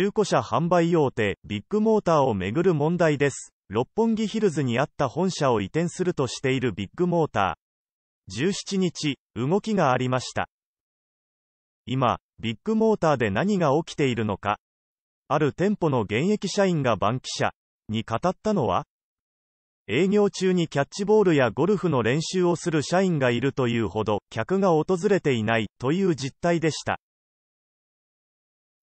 中古車販売大手、ビッグモーターをめぐる問題です。六本木ヒルズにあった本社を移転するとしているビッグモーター。17日、動きがありました。今、ビッグモーターで何が起きているのか。ある店舗の現役社員がバンキシャに語ったのは、営業中にキャッチボールやゴルフの練習をする社員がいるというほど、客が訪れていないという実態でした。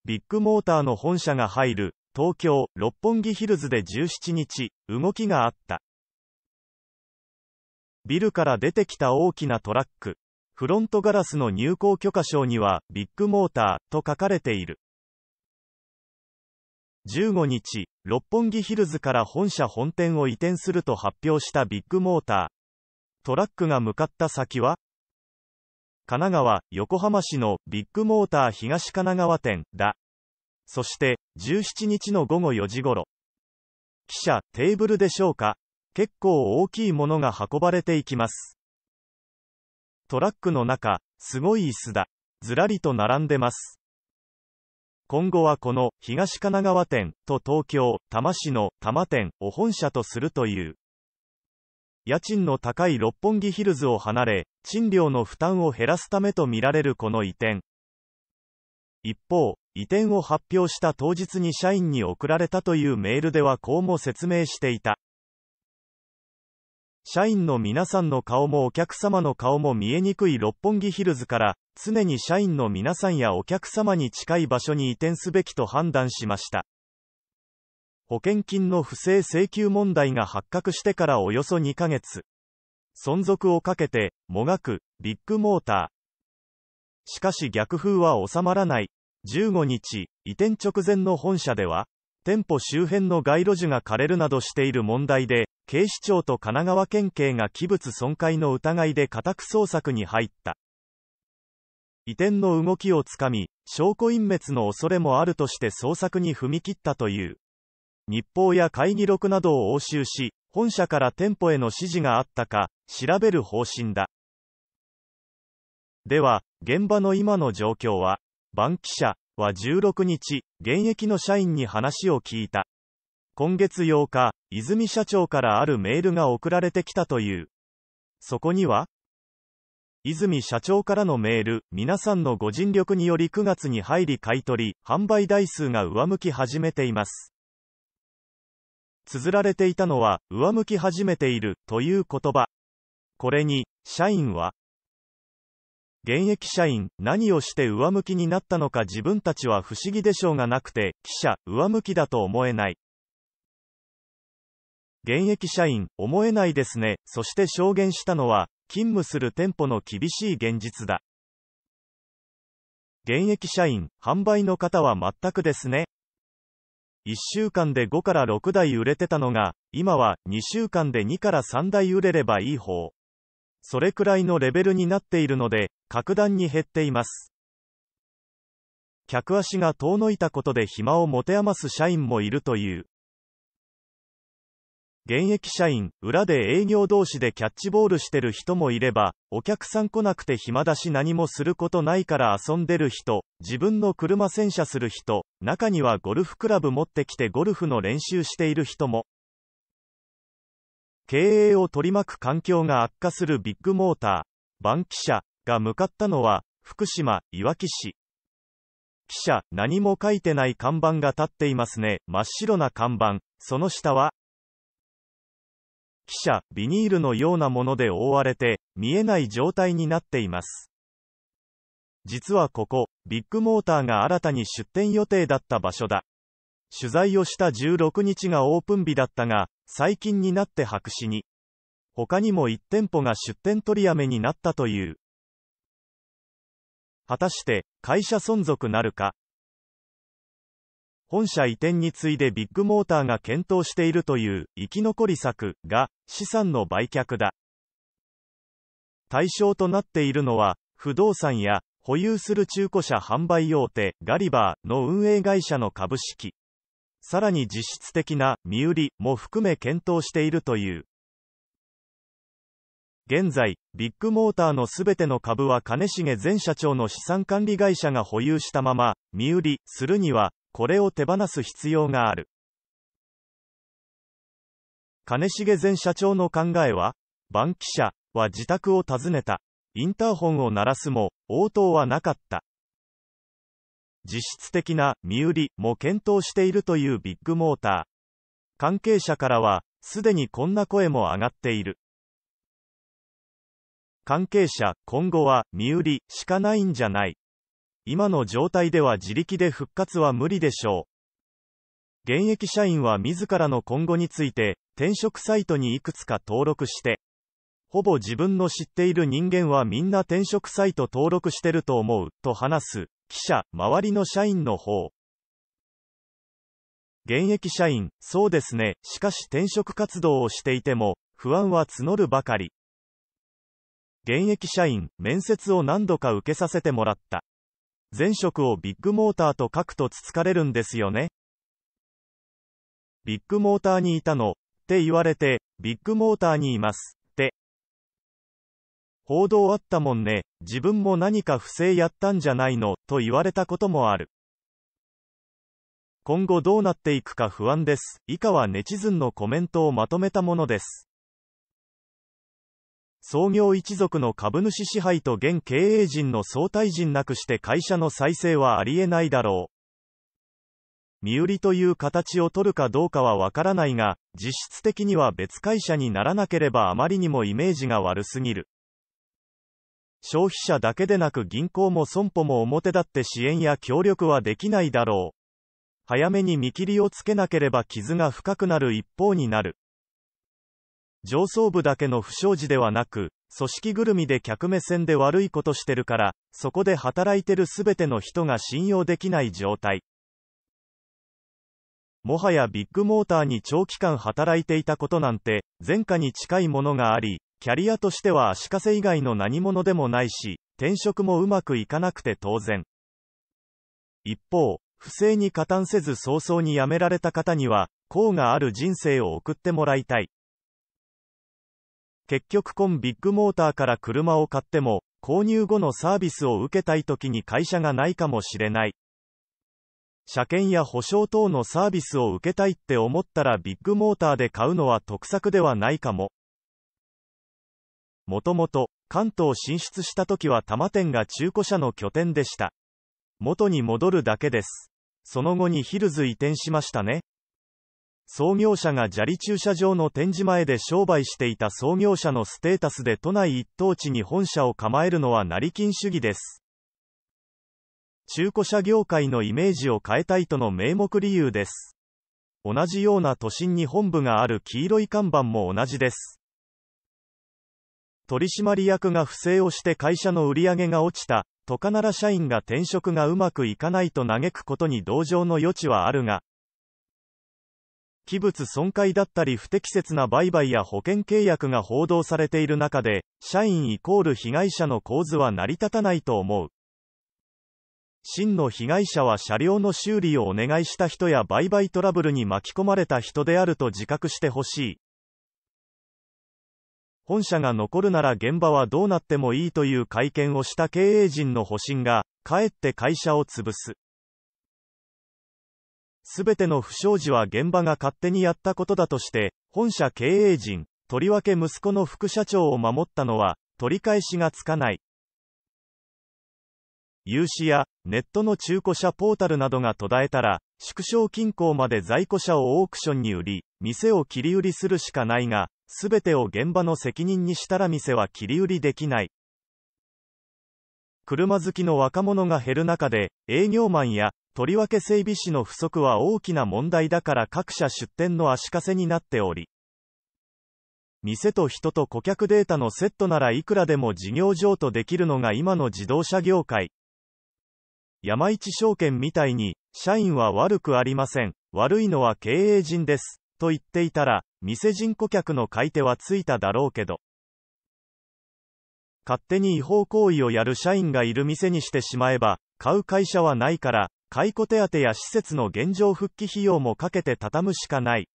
ビッグモーターの本社が入る、東京、六本木ヒルズで17日、動きがあった。ビルから出てきた大きなトラック。フロントガラスの入港許可証には、ビッグモーターと書かれている。15日、六本木ヒルズから本社本店を移転すると発表したビッグモーター。トラックが向かった先は神奈川、横浜市のビッグモーター東神奈川店だ。そして、17日の午後4時頃。記者、テーブルでしょうか結構大きいものが運ばれていきます。トラックの中、すごい椅子だ。ずらりと並んでます。今後はこの東神奈川店と東京多摩市の多摩店を本社とするという家賃の高い六本木ヒルズを離れ、賃料の負担を減らすためとみられるこの移転。一方、移転を発表した当日に社員に送られたというメールではこうも説明していた。社員の皆さんの顔もお客様の顔も見えにくい六本木ヒルズから、常に社員の皆さんやお客様に近い場所に移転すべきと判断しました。保険金の不正請求問題が発覚してからおよそ2ヶ月、存続をかけて、もがく、ビッグモーター。しかし逆風は収まらない。15日、移転直前の本社では、店舗周辺の街路樹が枯れるなどしている問題で、警視庁と神奈川県警が器物損壊の疑いで家宅捜索に入った。移転の動きをつかみ、証拠隠滅の恐れもあるとして捜索に踏み切ったという。日報や会議録などを押収し、本社から店舗への指示があったか、調べる方針だ。では、現場の今の状況は、バンキシャは16日、現役の社員に話を聞いた。今月8日、泉社長からあるメールが送られてきたという。そこには、泉社長からのメール、皆さんのご尽力により9月に入り買い取り、販売台数が上向き始めています。綴られていたのは、上向き始めている、という言葉。これに、社員は、現役社員、何をして上向きになったのか自分たちは不思議でしょうがなくて、記者、上向きだと思えない。現役社員、思えないですね。そして証言したのは、勤務する店舗の厳しい現実だ。現役社員、販売の方は全くですね。1週間で5から6台売れてたのが、今は2週間で2から3台売れればいい方。それくらいのレベルになっているので、格段に減っています。客足が遠のいたことで暇を持て余す社員もいるという。現役社員、裏で営業同士でキャッチボールしてる人もいれば、お客さん来なくて暇だし何もすることないから遊んでる人、自分の車洗車する人、中にはゴルフクラブ持ってきてゴルフの練習している人も。経営を取り巻く環境が悪化するビッグモーター、バンキシャが向かったのは、福島、いわき市。記者、何も書いてない看板が立っていますね。真っ白な看板。その下は、汽車、ビニールのようなもので覆われて、見えない状態になっています。実はここ、ビッグモーターが新たに出店予定だった場所だ。取材をした16日がオープン日だったが、最近になって白紙に。他にも1店舗が出店取りやめになったという。果たして、会社存続なるか本社移転に次いでビッグモーターが検討しているという生き残り策が資産の売却だ。対象となっているのは不動産や保有する中古車販売大手ガリバーの運営会社の株式。さらに実質的な身売りも含め検討しているという。現在、ビッグモーターのすべての株は兼重前社長の資産管理会社が保有したまま、身売りするには、これを手放す必要がある。金重前社長の考えは、バンキシャは自宅を訪ねた。インターホンを鳴らすも、応答はなかった。実質的な身売りも検討しているというビッグモーター。関係者からは、すでにこんな声も上がっている。関係者、今後は身売りしかないんじゃない。今の状態では自力で復活は無理でしょう。現役社員は自らの今後について、転職サイトにいくつか登録して、ほぼ自分の知っている人間はみんな転職サイト登録してると思う、と話す、記者、周りの社員の方。現役社員、そうですね、しかし転職活動をしていても、不安は募るばかり。現役社員、面接を何度か受けさせてもらった。前職をビッグモーターと書くとつつかれるんですよね。ビッグモーターにいたの、って言われて、ビッグモーターにいます、って。報道あったもんね、自分も何か不正やったんじゃないの、と言われたこともある。今後どうなっていくか不安です。以下はネチズンのコメントをまとめたものです。創業一族の株主支配と現経営陣の相対陣なくして会社の再生はありえないだろう。身売りという形を取るかどうかはわからないが、実質的には別会社にならなければあまりにもイメージが悪すぎる。消費者だけでなく銀行も損保も表立って支援や協力はできないだろう。早めに見切りをつけなければ傷が深くなる一方になる。上層部だけの不祥事ではなく、組織ぐるみで客目線で悪いことしてるから、そこで働いてる全ての人が信用できない状態。もはやビッグモーターに長期間働いていたことなんて、前科に近いものがあり、キャリアとしては足かせ以外の何者でもないし、転職もうまくいかなくて当然。一方、不正に加担せず早々に辞められた方には、功がある人生を送ってもらいたい。結局コンビッグモーターから車を買っても、購入後のサービスを受けたい時に会社がないかもしれない。車検や保証等のサービスを受けたいって思ったらビッグモーターで買うのは得策ではないかも。もともと、関東進出した時は多摩店が中古車の拠点でした。元に戻るだけです。その後にヒルズ移転しましたね。創業者が砂利駐車場の展示前で商売していた創業者のステータスで都内一等地に本社を構えるのは成金主義です。中古車業界のイメージを変えたいとの名目理由です。同じような都心に本部がある黄色い看板も同じです。取締役が不正をして会社の売り上げが落ちた、とかなら社員が転職がうまくいかないと嘆くことに同情の余地はあるが、器物損壊だったり不適切な売買や保険契約が報道されている中で、社員イコール被害者の構図は成り立たないと思う。真の被害者は車両の修理をお願いした人や売買トラブルに巻き込まれた人であると自覚してほしい。本社が残るなら現場はどうなってもいいという会見をした経営陣の保身が、かえって会社を潰す。すべての不祥事は現場が勝手にやったことだとして、本社経営陣、とりわけ息子の副社長を守ったのは、取り返しがつかない。融資やネットの中古車ポータルなどが途絶えたら、縮小均衡まで在庫車をオークションに売り、店を切り売りするしかないが、すべてを現場の責任にしたら店は切り売りできない。車好きの若者が減る中で、営業マンやとりわけ整備士の不足は大きな問題だから各社出店の足かせになっており、店と人と顧客データのセットならいくらでも事業譲渡できるのが今の自動車業界。山一証券みたいに、社員は悪くありません。悪いのは経営陣です。と言っていたら、店人顧客の買い手はついただろうけど。勝手に違法行為をやる社員がいる店にしてしまえば、買う会社はないから、解雇手当や施設の現状復帰費用もかけて畳むしかない。